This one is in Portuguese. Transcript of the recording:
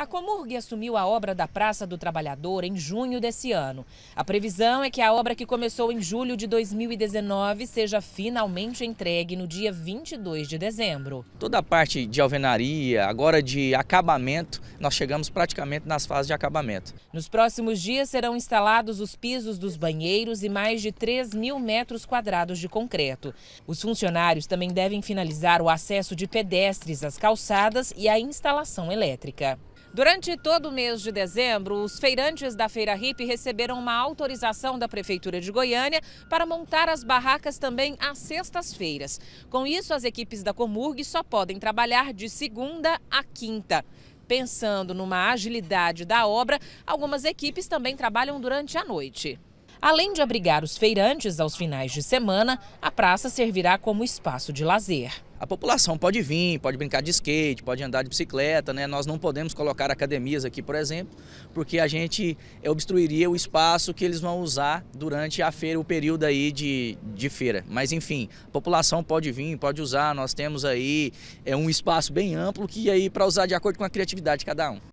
A Comurg assumiu a obra da Praça do Trabalhador em junho desse ano. A previsão é que a obra que começou em julho de 2019 seja finalmente entregue no dia 22 de dezembro. Toda a parte de alvenaria, agora de acabamento, nós chegamos praticamente nas fases de acabamento. Nos próximos dias serão instalados os pisos dos banheiros e mais de 3 mil metros quadrados de concreto. Os funcionários também devem finalizar o acesso de pedestres às calçadas e a instalação elétrica. Durante todo o mês de dezembro, os feirantes da Feira Ripe receberam uma autorização da Prefeitura de Goiânia para montar as barracas também às sextas-feiras. Com isso, as equipes da Comurg só podem trabalhar de segunda a quinta. Pensando numa agilidade da obra, algumas equipes também trabalham durante a noite. Além de abrigar os feirantes aos finais de semana, a praça servirá como espaço de lazer. A população pode vir, pode brincar de skate, pode andar de bicicleta, né? Nós não podemos colocar academias aqui, por exemplo, porque a gente obstruiria o espaço que eles vão usar durante a feira, o período aí de, de feira. Mas enfim, a população pode vir, pode usar, nós temos aí é, um espaço bem amplo que aí para usar de acordo com a criatividade de cada um.